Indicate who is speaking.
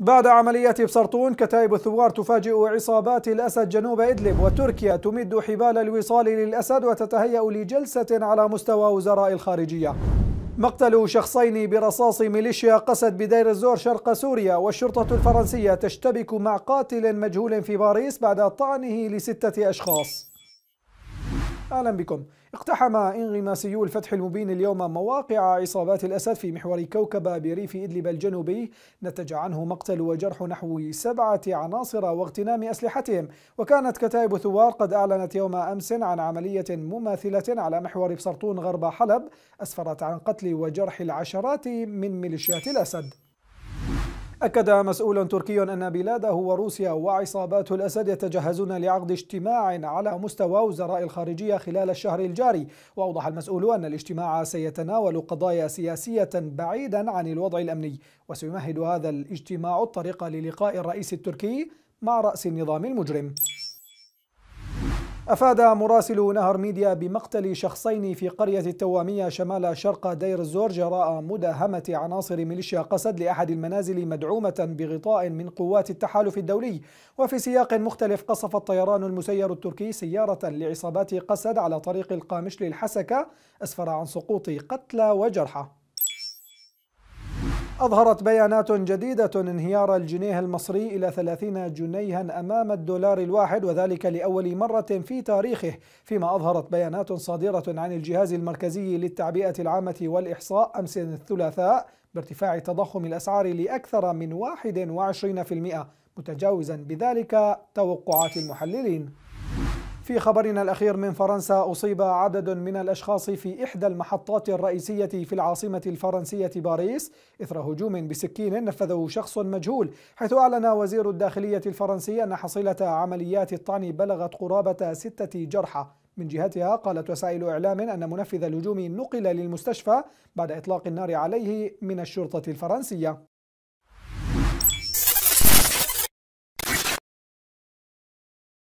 Speaker 1: بعد عمليات بسرطون كتائب الثوار تفاجئ عصابات الأسد جنوب إدلب وتركيا تمد حبال الوصال للأسد وتتهيأ لجلسة على مستوى وزراء الخارجية مقتل شخصين برصاص ميليشيا قسد بدير الزور شرق سوريا والشرطة الفرنسية تشتبك مع قاتل مجهول في باريس بعد طعنه لستة أشخاص أهلا بكم اقتحم انغماسيو الفتح المبين اليوم مواقع إصابات الأسد في محور كوكبة بريف إدلب الجنوبي نتج عنه مقتل وجرح نحو سبعة عناصر واغتنام أسلحتهم وكانت كتائب ثوار قد أعلنت يوم أمس عن عملية مماثلة على محور بسرطون غرب حلب أسفرت عن قتل وجرح العشرات من ميليشيات الأسد أكد مسؤول تركي أن بلاده وروسيا وعصابات الأسد يتجهزون لعقد اجتماع على مستوى وزراء الخارجية خلال الشهر الجاري وأوضح المسؤول أن الاجتماع سيتناول قضايا سياسية بعيدا عن الوضع الأمني وسيمهد هذا الاجتماع الطريق للقاء الرئيس التركي مع رأس النظام المجرم أفاد مراسل نهر ميديا بمقتل شخصين في قرية التوامية شمال شرق دير الزور جراء مداهمة عناصر ميليشيا قسد لأحد المنازل مدعومة بغطاء من قوات التحالف الدولي وفي سياق مختلف قصف الطيران المسير التركي سيارة لعصابات قسد على طريق القامشلي الحسكة أسفر عن سقوط قتلى وجرحى أظهرت بيانات جديدة انهيار الجنيه المصري إلى 30 جنيها أمام الدولار الواحد وذلك لأول مرة في تاريخه فيما أظهرت بيانات صادرة عن الجهاز المركزي للتعبئة العامة والإحصاء أمس الثلاثاء بارتفاع تضخم الأسعار لأكثر من 21% متجاوزا بذلك توقعات المحللين في خبرنا الأخير من فرنسا أصيب عدد من الأشخاص في إحدى المحطات الرئيسية في العاصمة الفرنسية باريس إثر هجوم بسكين نفذه شخص مجهول حيث أعلن وزير الداخلية الفرنسي أن حصيلة عمليات الطعن بلغت قرابة ستة جرحى من جهتها قالت وسائل إعلام أن منفذ الهجوم نقل للمستشفى بعد إطلاق النار عليه من الشرطة الفرنسية